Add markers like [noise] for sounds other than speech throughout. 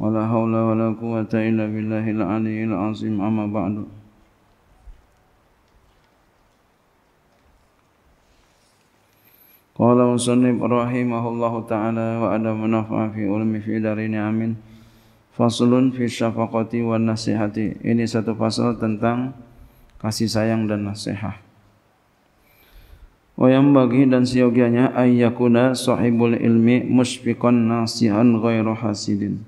wala haula wala quwwata illa billahil aliyyil azim amma ba'du Qala usannib rahimahullahu ta'ala wa ada manafa fi ulmi fi darini amin Faslun fi syafaqati wa nasihati Ini satu pasal tentang kasih sayang dan nasihat Wa yang bagi dan siogianya ayyakuna sahibul ilmi musfiqan nasihan ghairu hasidin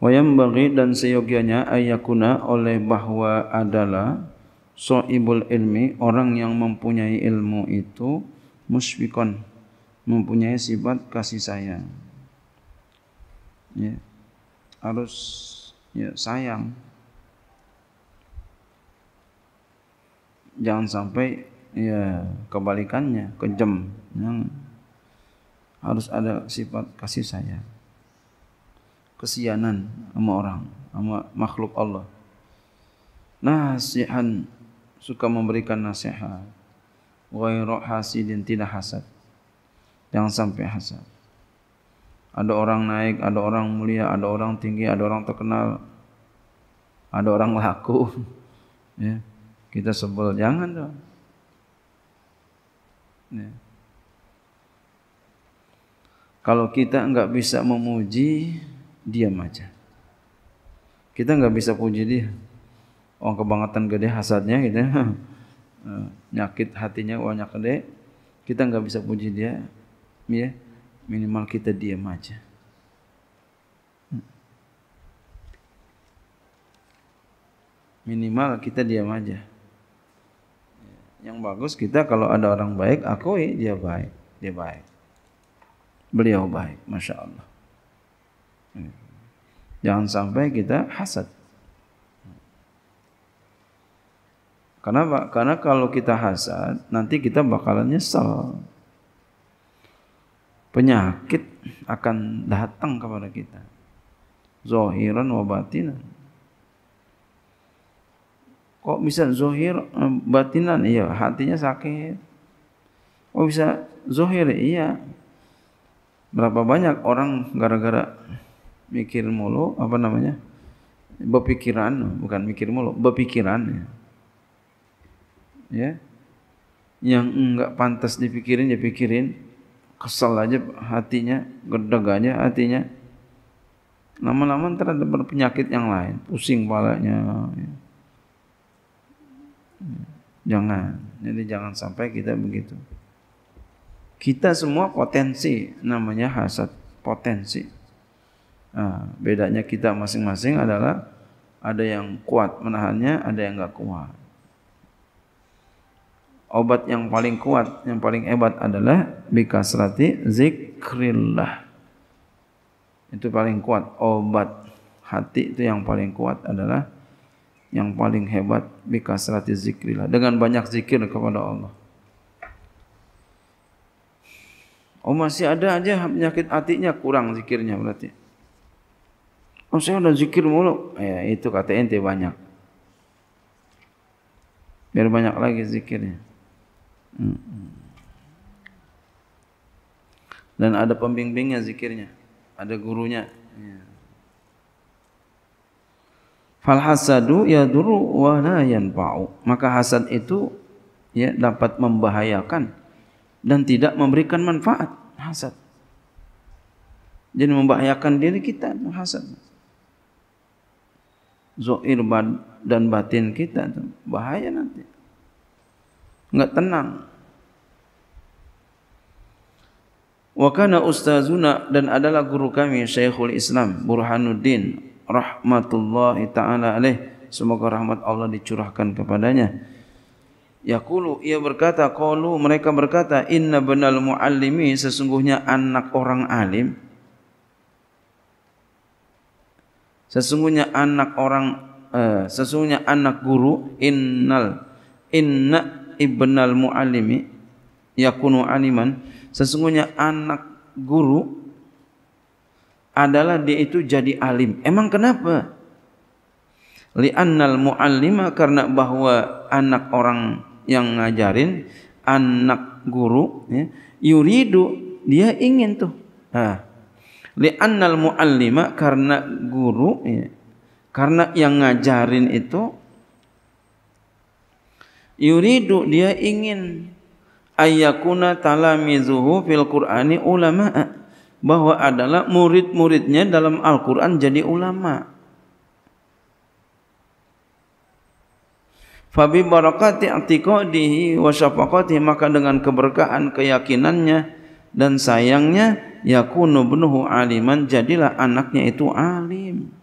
Wayam bagi dan seyogianya ayakuna oleh bahwa adalah so ibul ilmi orang yang mempunyai ilmu itu musyfikon mempunyai sifat kasih sayang. Ya. Harus ya, sayang. Jangan sampai ya kebalikannya kejam. Ya. Harus ada sifat kasih sayang kesianan sama orang, sama makhluk Allah. Nasihan suka memberikan nasihat. Ghairu hasidin tidak hasad. Jangan sampai hasad. Ada orang naik, ada orang mulia, ada orang tinggi, ada orang terkenal. Ada orang laku. [laughs] ya. Kita sebel, jangan dong. Ya. Kalau kita enggak bisa memuji, diam aja. Kita nggak bisa puji dia. Orang kebangetan gede hasadnya gitu. [laughs] Eh, nyakit hatinya uangnya gede. Kita nggak bisa puji dia. Ya, minimal kita diam aja. Hmm. Minimal kita diam aja. Yang bagus kita kalau ada orang baik, akui dia baik. Dia baik. Beliau baik, Masya Allah. Hmm. Jangan sampai kita hasad. Kenapa? Karena kalau kita hasad, nanti kita bakalan nyesel. Penyakit akan datang kepada kita. Zohiran wa batinan. Kok bisa zohir eh, batinan? Iya, hatinya sakit. Kok bisa zohir? Iya. Berapa banyak orang gara-gara mikir mulu apa namanya berpikiran bukan mikir mulu berpikiran ya, ya. yang enggak pantas dipikirin ya pikirin kesal aja hatinya gedeg aja hatinya lama-lama terhadap ada penyakit yang lain pusing palanya ya. jangan jadi jangan sampai kita begitu kita semua potensi namanya hasad potensi Nah, ha, bedanya kitab masing-masing adalah ada yang kuat menahannya, ada yang enggak kuat. Obat yang paling kuat, yang paling hebat adalah bikasrati zikrillah. Itu paling kuat obat hati itu yang paling kuat adalah yang paling hebat bikasrati zikrillah dengan banyak zikir kepada Allah. Oh masih ada aja penyakit hatinya kurang zikirnya berarti. Oh, saya sudah zikir mulu. Ya, itu kata ente banyak. Biar banyak lagi zikirnya. Hmm, hmm. Dan ada pembimbingnya zikirnya. Ada gurunya. Ya. Falhasadu ya duru wa la yanfa'u. Maka hasad itu ya dapat membahayakan dan tidak memberikan manfaat hasad. Jadi membahayakan diri kita hasad. Hmm zuhir dan batin kita itu bahaya nanti enggak tenang wa kana ustazuna dan adalah guru kami Syekhul Islam Burhanuddin rahmatullahi taala alaih semoga rahmat Allah dicurahkan kepadanya Yakulu ia berkata, kalu mereka berkata, inna benal muallimi sesungguhnya anak orang alim, sesungguhnya anak orang uh, sesungguhnya anak guru innal inna ibnal muallimi yakunu aliman sesungguhnya anak guru adalah dia itu jadi alim emang kenapa li annal muallima karena bahwa anak orang yang ngajarin anak guru ya, yuridu dia ingin tuh nah, li'annal mu'allima karena guru ya, karena yang ngajarin itu yuridu dia ingin ayyakuna talamizuhu fil qur'ani ulama bahwa adalah murid-muridnya dalam Al-Qur'an jadi ulama Fabi barakati atiqadihi wa syafaqatihi maka dengan keberkahan keyakinannya dan sayangnya ya kuno benuhu aliman jadilah anaknya itu alim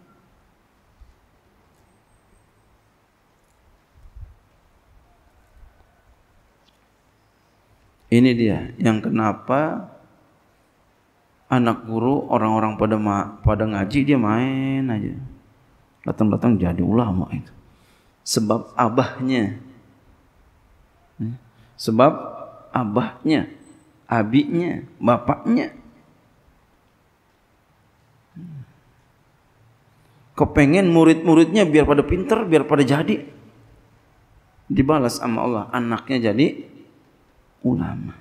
ini dia yang kenapa anak guru orang-orang pada ma pada ngaji dia main aja datang-datang jadi ulama itu sebab abahnya hmm? sebab abahnya abiknya, bapaknya. Kau pengen murid-muridnya biar pada pinter, biar pada jadi. Dibalas sama Allah, anaknya jadi ulama.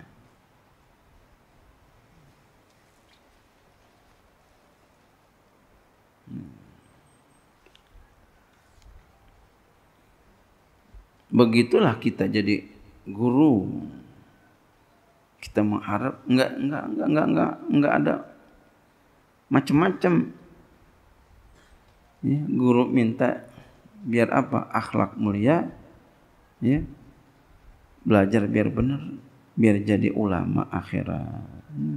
Hmm. Begitulah kita jadi guru. Guru. kita mengharap enggak enggak enggak enggak enggak enggak ada macam-macam ya, guru minta biar apa akhlak mulia ya belajar biar benar biar jadi ulama akhirat ya.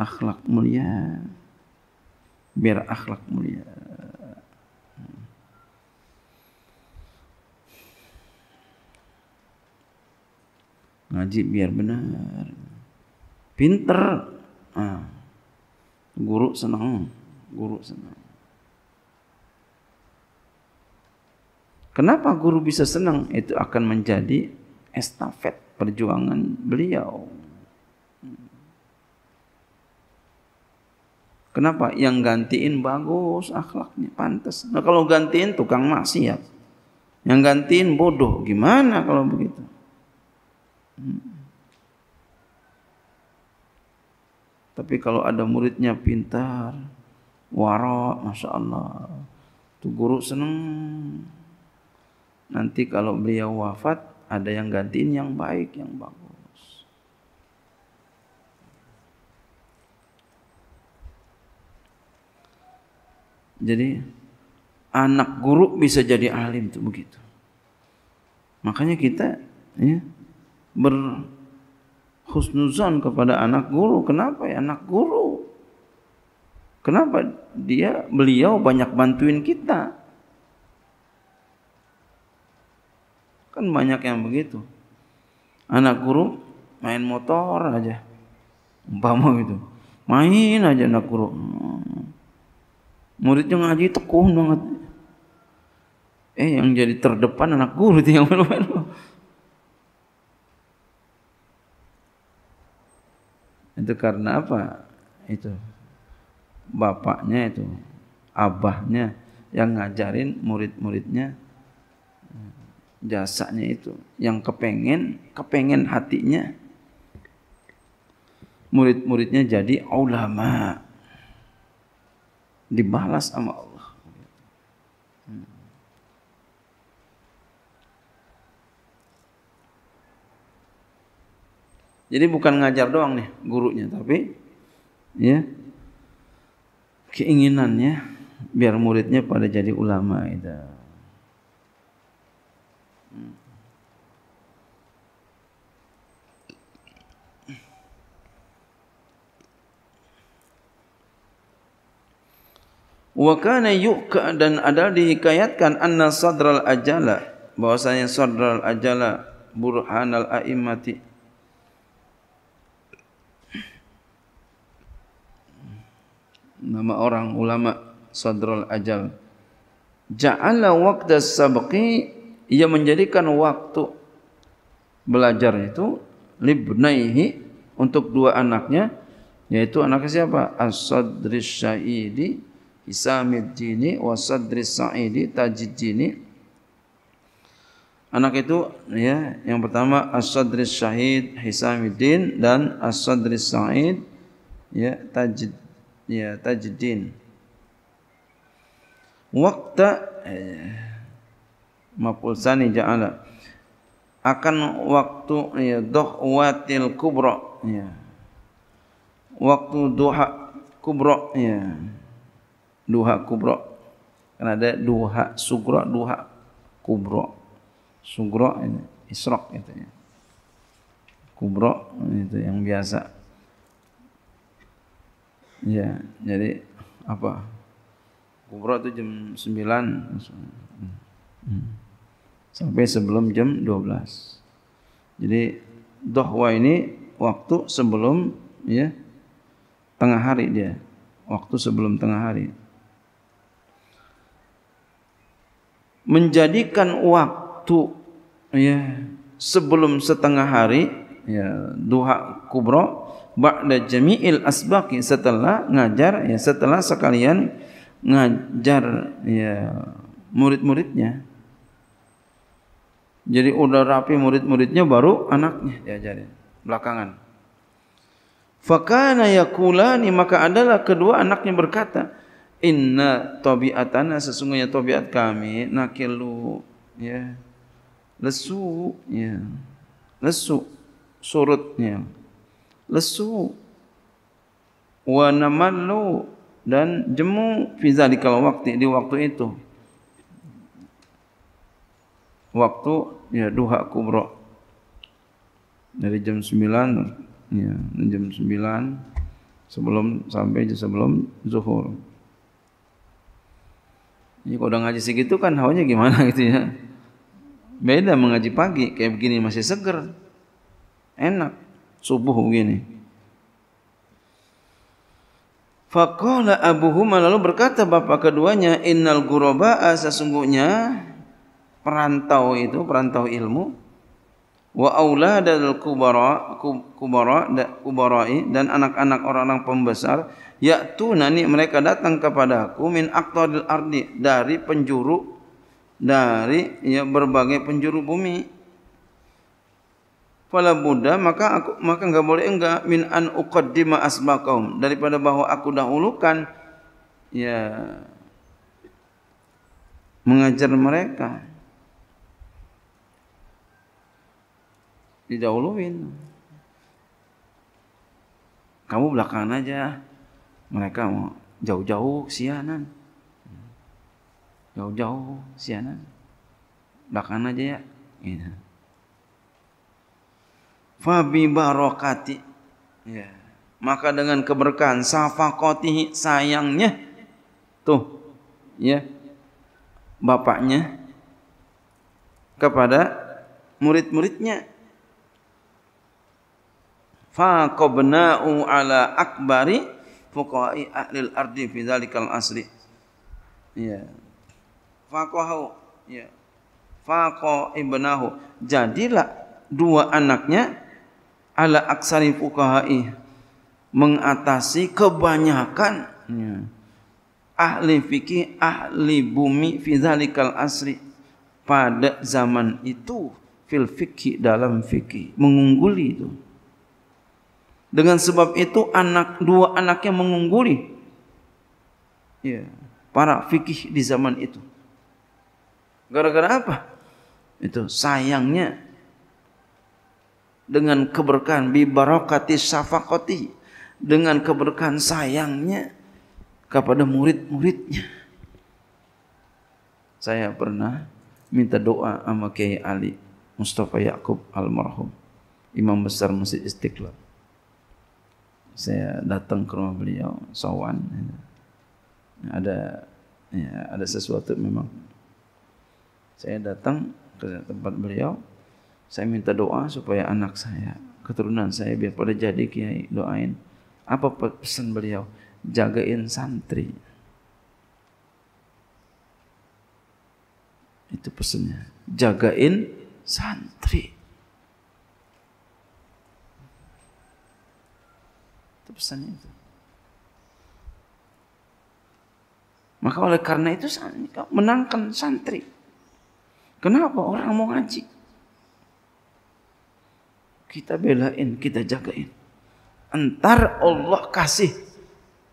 akhlak mulia biar akhlak mulia ngaji biar benar pinter ah. guru senang guru senang kenapa guru bisa senang itu akan menjadi estafet perjuangan beliau Kenapa? Yang gantiin bagus akhlaknya, pantas. Nah, kalau gantiin tukang maksiat. Yang gantiin bodoh. Gimana kalau begitu? Tapi kalau ada muridnya pintar, warok, masya Allah, tu guru senang. Nanti kalau beliau wafat, ada yang gantiin yang baik, yang bagus. Jadi anak guru bisa jadi alim itu begitu. Makanya kita ya, berhusnuzon kepada anak guru. Kenapa ya anak guru? Kenapa dia beliau banyak bantuin kita? Kan banyak yang begitu. Anak guru main motor aja. Umpama gitu. Main aja anak guru. Muridnya ngaji tekun banget. Eh yang jadi terdepan anak guru itu yang main-main. itu karena apa itu bapaknya itu abahnya yang ngajarin murid-muridnya jasanya itu yang kepengen kepengen hatinya murid-muridnya jadi ulama dibalas sama Allah Jadi bukan ngajar doang nih gurunya, tapi ya keinginannya biar muridnya pada jadi ulama itu. Wa kana yu'ka dan ada dihikayatkan anna sadral ajala bahwasanya sadral ajala burhanal a'immati nama orang ulama Sadrul Ajal. Ja'ala waqta sabqi ia menjadikan waktu belajar itu libnaihi untuk dua anaknya yaitu anak siapa? As-Sadri Sa'idi Isamiddini wa Sadri Sa'idi Tajiddini. Anak itu ya, yang pertama As-Sadri Syahid Hisamiddin dan As-Sadri Sa'id ya tajid ya tajdin waqta eh, maful sani ja'ala akan waktu ya duhwatil kubra ya waktu duha kubra ya duha kubra kan ada duha sugra duha kubra sugra ini ya, isra gitu ya, ya kubra itu ya, yang biasa Ya, jadi apa? Kubra itu jam 9 hmm. sampai sebelum jam 12. Jadi dohwa ini waktu sebelum ya tengah hari dia. Waktu sebelum tengah hari. Menjadikan waktu ya sebelum setengah hari ya duha kubra ba'da jami'il asbaqi setelah ngajar ya setelah sekalian ngajar ya murid-muridnya jadi udah rapi murid-muridnya baru anaknya diajarin belakangan fakana yakulani maka adalah kedua anaknya berkata inna tabiatana sesungguhnya tabiat kami nakilu ya lesu ya lesu surutnya lesu wa namallu dan jemu fi zalikal waqti di waktu itu waktu ya duha kubra dari jam 9 ya jam 9 sebelum sampai sebelum zuhur ini kalau udah ngaji segitu kan hawanya gimana [laughs] gitu ya beda mengaji pagi kayak begini masih seger enak subuh begini. Faqala abuhuma lalu berkata bapa keduanya innal ghuraba sesungguhnya perantau itu perantau ilmu wa auladul kubara kubara kubara'i dan anak-anak orang-orang pembesar yaitu nani mereka datang kepada aku min al ardi dari penjuru dari ya berbagai penjuru bumi Fala buddha maka aku maka enggak boleh enggak min an uqaddima asma kaum daripada bahwa aku dahulukan ya mengajar mereka didahuluin kamu belakangan aja mereka mau jauh-jauh sianan jauh-jauh sianan belakangan aja ya gitu fabi barokati. Ya. Maka dengan keberkahan safakoti sayangnya tu, ya bapaknya kepada murid-muridnya. Fakobna'u ala akbari fukai akil ardi fidalikal asri. Ya. Fakohau. Ya. Fakoh ibnahu. Jadilah dua anaknya ala aksari fukahai mengatasi kebanyakan ya. ahli fikih ahli bumi fizalikal asri pada zaman itu fil fikih dalam fikih mengungguli itu dengan sebab itu anak dua anaknya mengungguli ya para fikih di zaman itu gara-gara apa itu sayangnya dengan keberkahan bi barakati safaqati dengan keberkahan sayangnya kepada murid-muridnya. Saya pernah minta doa sama Kiai Ali Mustafa Yaqub almarhum Imam Besar Masjid Istiqlal. Saya datang ke rumah beliau, sawan. Ada ya, ada sesuatu memang. Saya datang ke tempat beliau, Saya minta doa supaya anak saya, keturunan saya biar pada jadi kiai doain. Apa pesan beliau? Jagain santri. Itu pesannya. Jagain santri. Itu pesannya itu. Maka oleh karena itu menangkan santri. Kenapa orang mau ngaji? Kita belain, kita jagain. Entar Allah kasih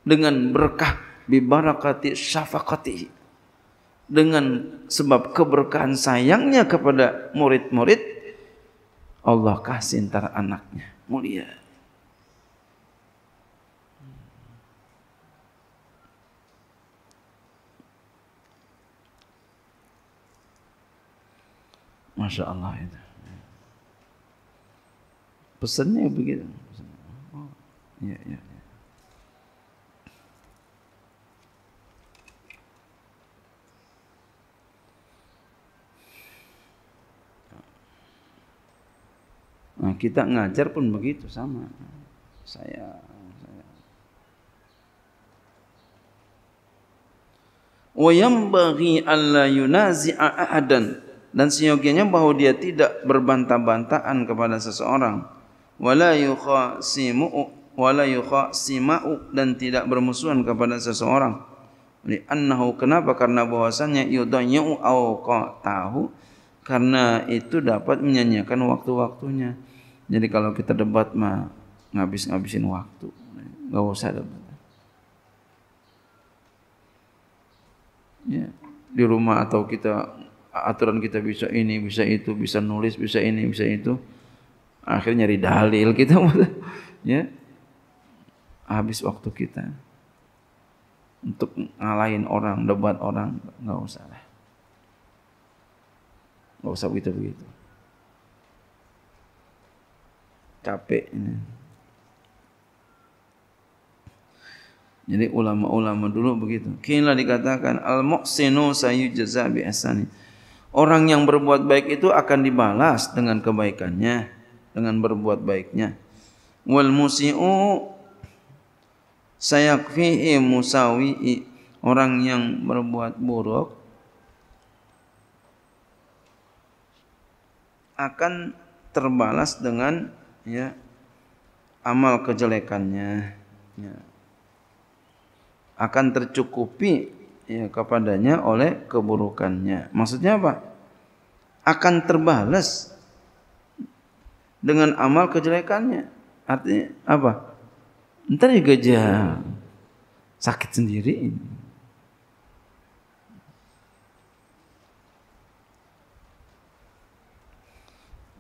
dengan berkah bibarakati syafaqati. Dengan sebab keberkahan sayangnya kepada murid-murid, Allah kasih entar anaknya. Mulia. Masya Allah itu. pesannya begitu. Ya, ya, ya. Nah, kita ngajar pun begitu sama. Saya wa yambaghi alla yunazi'a ahadan dan seyogianya bahwa dia tidak berbantah-bantahan kepada seseorang wala yukhasimu wala yukhasimau dan tidak bermusuhan kepada seseorang li annahu kenapa karena bahwasanya yudanyu awqatahu karena itu dapat menyanyikan waktu-waktunya jadi kalau kita debat mah ngabis-ngabisin waktu enggak usah debat ya di rumah atau kita aturan kita bisa ini bisa itu bisa nulis bisa ini bisa itu akhirnya nyari dalil kita [laughs] ya habis waktu kita untuk ngalahin orang debat orang nggak usah lah nggak usah begitu begitu capek ini Jadi ulama-ulama dulu begitu. Kini dikatakan al-muksinu sayyujaza bi Orang yang berbuat baik itu akan dibalas dengan kebaikannya. dengan berbuat baiknya wal musiu sayakfihi musawi'i orang yang berbuat buruk akan terbalas dengan ya amal kejelekannya ya. akan tercukupi ya kepadanya oleh keburukannya maksudnya apa akan terbalas dengan amal kejelekannya. Artinya apa? Ntar juga aja sakit sendiri.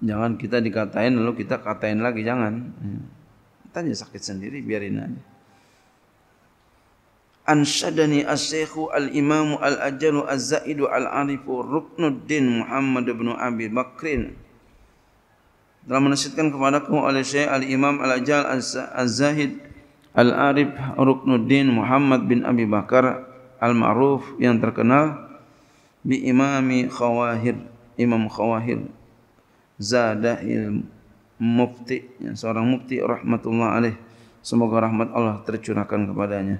Jangan kita dikatain lalu kita katain lagi jangan. Kita aja sakit sendiri biarin aja. Anshadani asyikhu al-imamu al-ajalu Al zaidu al-arifu ruknuddin Muhammad ibn Abi Bakrin telah menasihatkan kepada kamu oleh Syekh Al Imam Al Ajal Al Zahid Al Arif Ruknuddin Muhammad bin Abi Bakar Al Ma'ruf yang terkenal bi Imami Khawahir Imam Khawahir Zadahil Mufti yang seorang mufti rahmatullah alaih semoga rahmat Allah tercurahkan kepadanya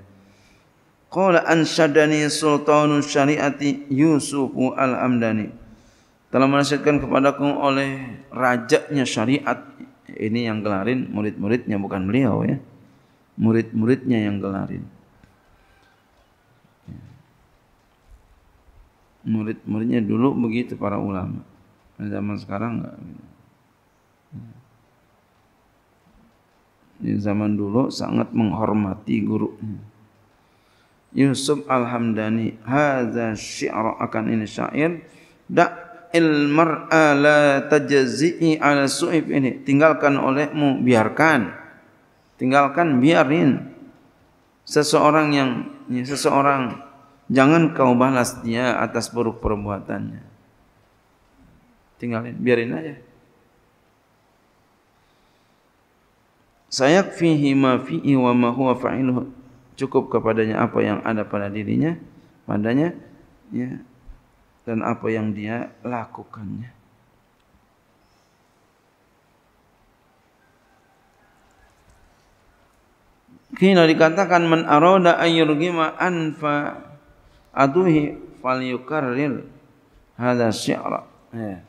Qala ansadani Sultanul Syariati Yusuf Al Amdani telah menasihatkan kepadaku oleh rajanya syariat ini yang gelarin murid-muridnya bukan beliau ya murid-muridnya yang gelarin murid-muridnya dulu begitu para ulama zaman sekarang enggak di zaman dulu sangat menghormati guru Yusuf Alhamdani, hamdani hadza syi'ra akan ini syair dak ilmar'a la tajazi'i ala su'if ini tinggalkan olehmu biarkan tinggalkan biarin seseorang yang ya, seseorang jangan kau balas dia atas buruk perbuatannya tinggalin biarin aja sayak fihi ma fihi wa ma huwa fa'iluh cukup kepadanya apa yang ada pada dirinya padanya ya dan apa yang dia lakukannya. Kini dikatakan man arada ayyurgima anfa aduhi fal yukarril hadha syi'ra. Ya.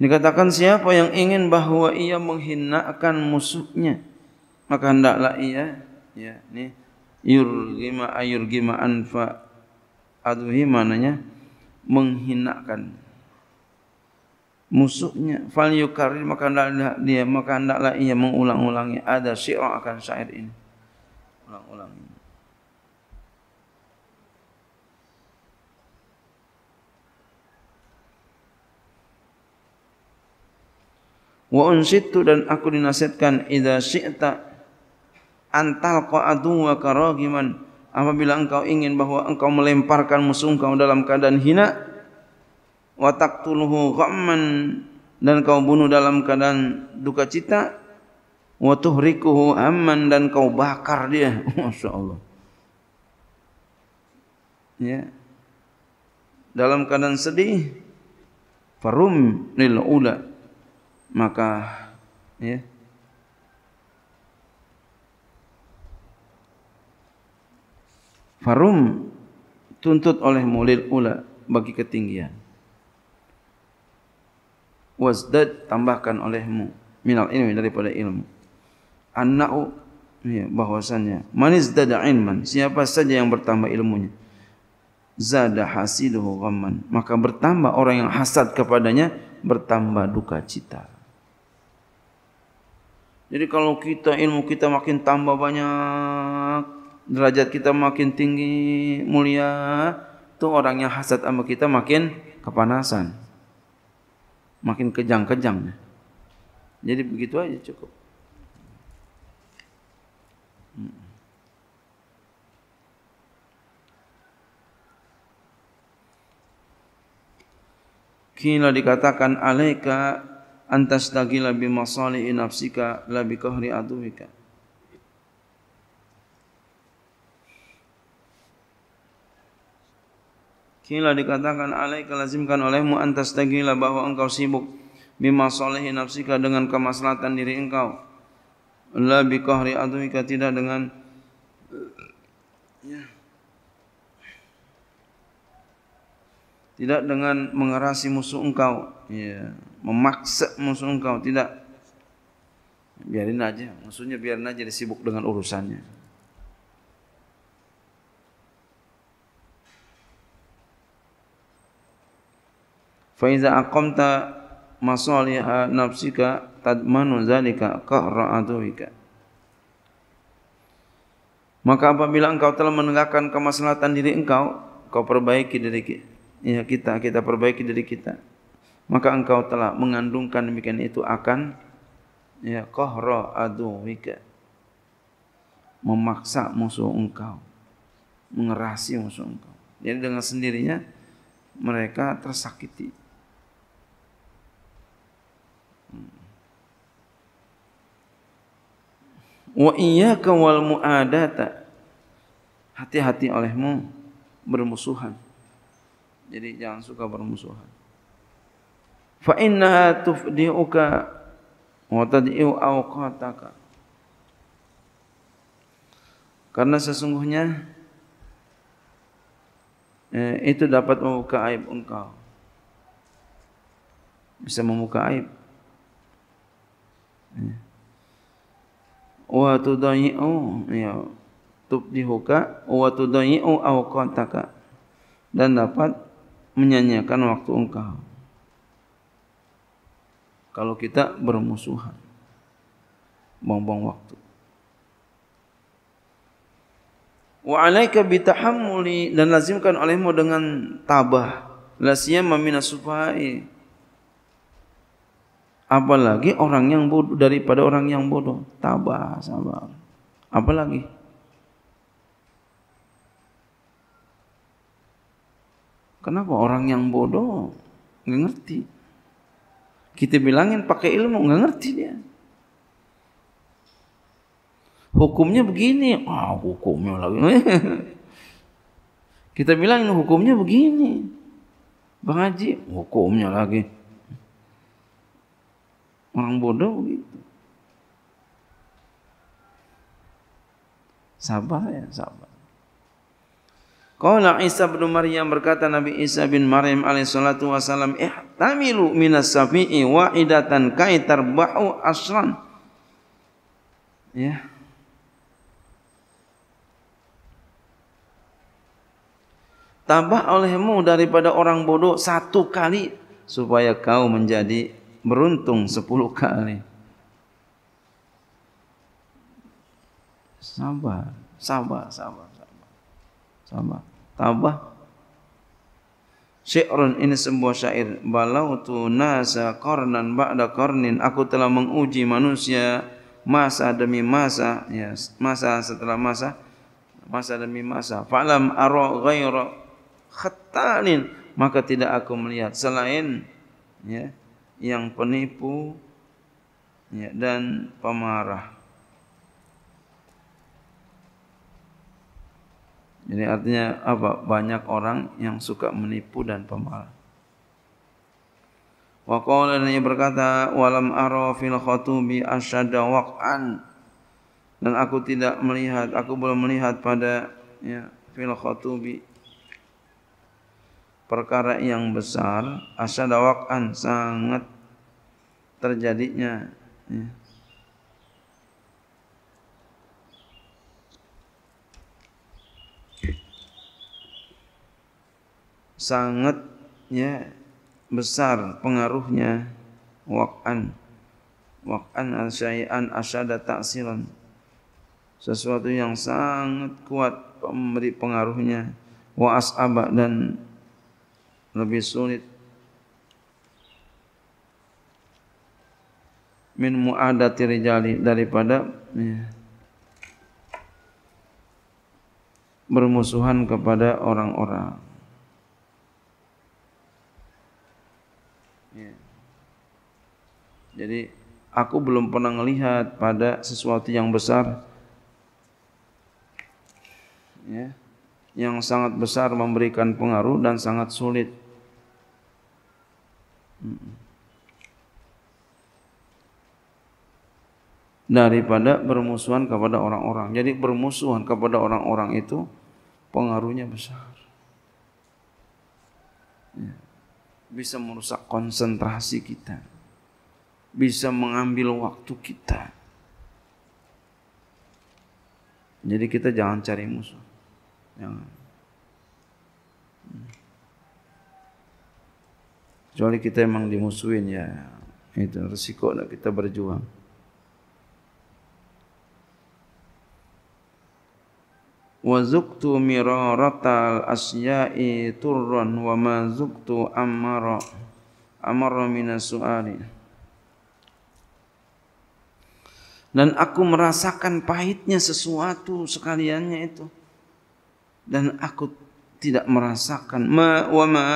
Dikatakan siapa yang ingin bahawa ia menghinakan musuhnya maka hendaklah ia ya ni yurgima ayurgima anfa aduhi mananya menghinakan musuhnya fal yukarir maka hendaklah dia maka hendaklah ia mengulang-ulangi ada syi'ra akan syair ini ulang-ulang wa unsitu dan aku dinasihatkan idza syi'ta antal qa'adu wa karagiman apabila engkau ingin bahwa engkau melemparkan musuh engkau dalam keadaan hina wa taqtuluhu ghamman dan kau bunuh dalam keadaan duka cita wa tuhrikuhu amman dan kau bakar dia [laughs] masyaallah ya dalam keadaan sedih farum lil ula maka ya Farum tuntut oleh mulil ula bagi ketinggian. Wasdad tambahkan olehmu minal ilmi daripada ilmu. Anna'u ya, bahwasannya. Manizdad ilman. Siapa saja yang bertambah ilmunya. Zada hasiduhu ghamman. Maka bertambah orang yang hasad kepadanya bertambah duka cita. Jadi kalau kita ilmu kita makin tambah banyak, derajat kita makin tinggi mulia tu orang yang hasad sama kita makin kepanasan makin kejang-kejang jadi begitu aja cukup Kila dikatakan alaika antas tagila bi masali nafsika la kahri aduwika Kila dikatakan alai kelazimkan olehmu antas tagila bahwa engkau sibuk bima solehi nafsika dengan kemaslahatan diri engkau. La bi kahri adwika tidak dengan ya. tidak dengan mengerasi musuh engkau, ya. memaksa musuh engkau tidak. Biarin aja, musuhnya biarin aja disibuk dengan urusannya. Fa iza aqamta masaliha nafsika tadmanu zalika qahra aduwika. Maka apabila engkau telah menegakkan kemaslahatan diri engkau, kau perbaiki diri kita. Ya kita, kita perbaiki diri kita. Maka engkau telah mengandungkan demikian itu akan ya qahra aduwika. Memaksa musuh engkau. Mengerasi musuh engkau. Jadi dengan sendirinya mereka tersakiti. wa iyyaka wal muadata hati-hati olehmu bermusuhan jadi jangan suka bermusuhan fa innaha tufdi'uka wa tad'i'u awqataka karena sesungguhnya eh, itu dapat membuka aib engkau bisa membuka aib eh wa tudai'u ya tubdihuka wa tudai'u awqataka dan dapat menyanyiakan waktu engkau kalau kita bermusuhan buang-buang waktu wa 'alaika bi dan lazimkan olehmu dengan tabah lasiyam minas apalagi orang yang bodoh daripada orang yang bodoh tabah sabar apalagi kenapa orang yang bodoh nggak ngerti kita bilangin pakai ilmu nggak ngerti dia hukumnya begini ah hukumnya lagi [laughs] kita bilangin hukumnya begini bang Haji hukumnya lagi Orang bodoh begitu. Sabar ya, sabar. Qala Isa bin Maryam berkata Nabi Isa bin Maryam alaihi salatu wasalam ihtamilu minas safi'i wa'idatan kai tarbahu asran. Ya. Tambah olehmu daripada orang bodoh satu kali supaya kau menjadi beruntung sepuluh kali. Sabar, sabar, sabar, sabar. Sabar. Tabah. Syairun ini sebuah syair. Balau tu nasa kornan ba'da kornin. Aku telah menguji manusia masa demi masa. Ya, masa setelah masa. Masa demi masa. Fa'lam aro ghaira khattanin. Maka tidak aku melihat selain ya, yang penipu ya, dan pemarah. Jadi artinya apa? Banyak orang yang suka menipu dan pemarah. Wa qala dan ia berkata, "Wa lam ara fil khatubi asyada waq'an." Dan aku tidak melihat, aku belum melihat pada ya, fil khatubi perkara yang besar asyadawakan sangat terjadinya ya. sangat ya besar pengaruhnya wakan wakan asyai'an asyada ta'siran sesuatu yang sangat kuat memberi pengaruhnya wa as'aba dan lebih sulit min mu'adati rijali daripada ya, bermusuhan kepada orang-orang. Ya. Jadi aku belum pernah melihat pada sesuatu yang besar ya, yang sangat besar memberikan pengaruh dan sangat sulit daripada bermusuhan kepada orang-orang. Jadi bermusuhan kepada orang-orang itu pengaruhnya besar. Ya. Bisa merusak konsentrasi kita. Bisa mengambil waktu kita. Jadi kita jangan cari musuh. Jangan. Kecuali kita memang dimusuhin ya. Itu resiko nak kita berjuang. Wa zuqtu miraratal asya'i turran wa ma zuktu amara amara minasu'ali. Dan aku merasakan pahitnya sesuatu sekaliannya itu. Dan aku tidak merasakan. Ma, wa ma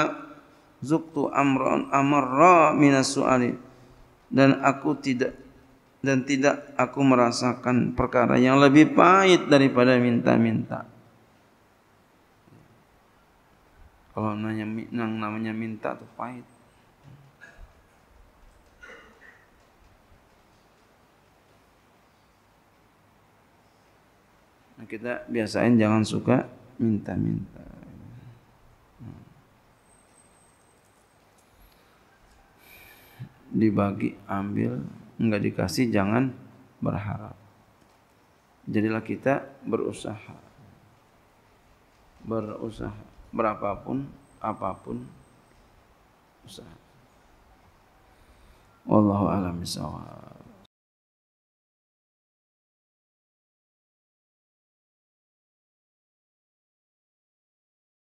zuktu amron amarra minas suali dan aku tidak dan tidak aku merasakan perkara yang lebih pahit daripada minta-minta. Kalau nanya minang namanya minta itu pahit. Nah, kita biasain jangan suka minta-minta. dibagi ambil nggak dikasih jangan berharap jadilah kita berusaha berusaha berapapun apapun usaha wallahu alam bisawab